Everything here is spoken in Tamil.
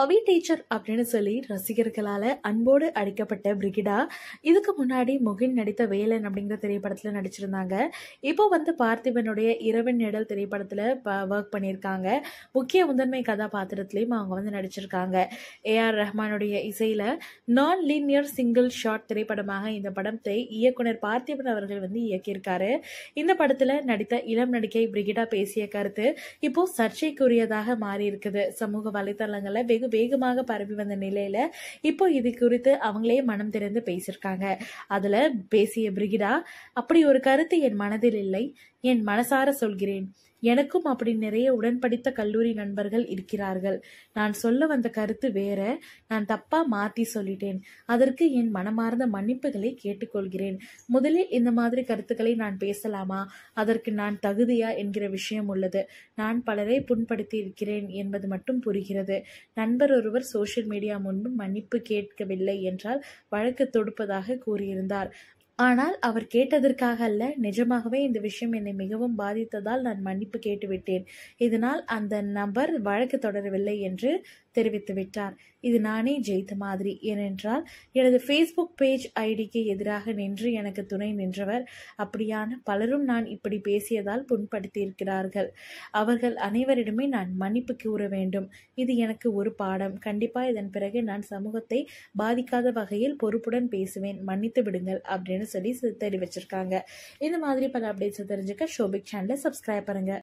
பவி டீச்சர் அப்படின்னு சொல்லி ரசிகர்களால் அன்போடு அடிக்கப்பட்ட பிரிகிடா இதுக்கு முன்னாடி முகின் நடித்த வேலன் அப்படிங்கிற திரைப்படத்தில் நடிச்சிருந்தாங்க இப்போ வந்து பார்த்திபனுடைய இரவின் நிழல் திரைப்படத்தில் ஒர்க் பண்ணியிருக்காங்க முக்கிய முதன்மை கதாபாத்திரத்துலேயும் அவங்க வந்து நடிச்சிருக்காங்க ஏஆர் ரஹ்மானுடைய இசையில் நான் லீனியர் சிங்கிள் ஷாட் திரைப்படமாக இந்த படத்தை இயக்குனர் பார்த்திபன் அவர்கள் வந்து இயக்கியிருக்காரு இந்த படத்தில் நடித்த இளம் நடிகை பிரிகிடா பேசிய கருத்து இப்போ சர்ச்சைக்குரியதாக மாறி இருக்குது சமூக வலைத்தளங்களில் வெகு வேகமாக பரவி வந்த நிலையில இப்போ இது குறித்து அவங்களே மனம் திறந்து பேசியிருக்காங்க அதுல பேசிய பிரிகிடா அப்படி ஒரு கருத்து என் மனதில் இல்லை என் மனசார சொல்கிறேன் எனக்கும் அப்படி நிறைய உடன்படித்த கல்லூரி நண்பர்கள் இருக்கிறார்கள் நான் சொல்ல வந்த கருத்து வேற நான் தப்பா மாத்தி சொல்லிட்டேன் அதற்கு என் மனமார்ந்த மன்னிப்புகளை கேட்டுக்கொள்கிறேன் முதலில் இந்த மாதிரி கருத்துக்களை நான் பேசலாமா அதற்கு நான் தகுதியா என்கிற விஷயம் உள்ளது நான் பலரை புண்படுத்தி இருக்கிறேன் என்பது மட்டும் புரிகிறது நண்பர் ஒருவர் சோசியல் மீடியா முன்பு மன்னிப்பு கேட்கவில்லை என்றால் வழக்கு தொடுப்பதாக கூறியிருந்தார் ஆனால் அவர் கேட்டதற்காக அல்ல நிஜமாகவே இந்த விஷயம் என்னை மிகவும் பாதித்ததால் நான் மன்னிப்பு கேட்டுவிட்டேன் இதனால் அந்த நபர் வழக்கு தொடரவில்லை என்று தெரிவித்து விட்டார் இது நானே ஜெயித்த மாதிரி ஏனென்றால் எனது ஃபேஸ்புக் பேஜ் ஐடிக்கு எதிராக நின்று எனக்கு துணை நின்றவர் அப்படியான பலரும் நான் இப்படி பேசியதால் புண்படுத்தியிருக்கிறார்கள் அவர்கள் அனைவரிடமே நான் மன்னிப்பு கூற வேண்டும் இது எனக்கு ஒரு பாடம் கண்டிப்பாக இதன் பிறகு நான் சமூகத்தை பாதிக்காத வகையில் பொறுப்புடன் பேசுவேன் மன்னித்து விடுங்கள் அப்படின்னு சொல்லி தெரிவிச்சிருக்காங்க இந்த மாதிரி பல அப்டேட்ஸை தெரிஞ்சுக்க ஷோபிக் சேனலை சப்ஸ்கிரைப் பண்ணுங்கள்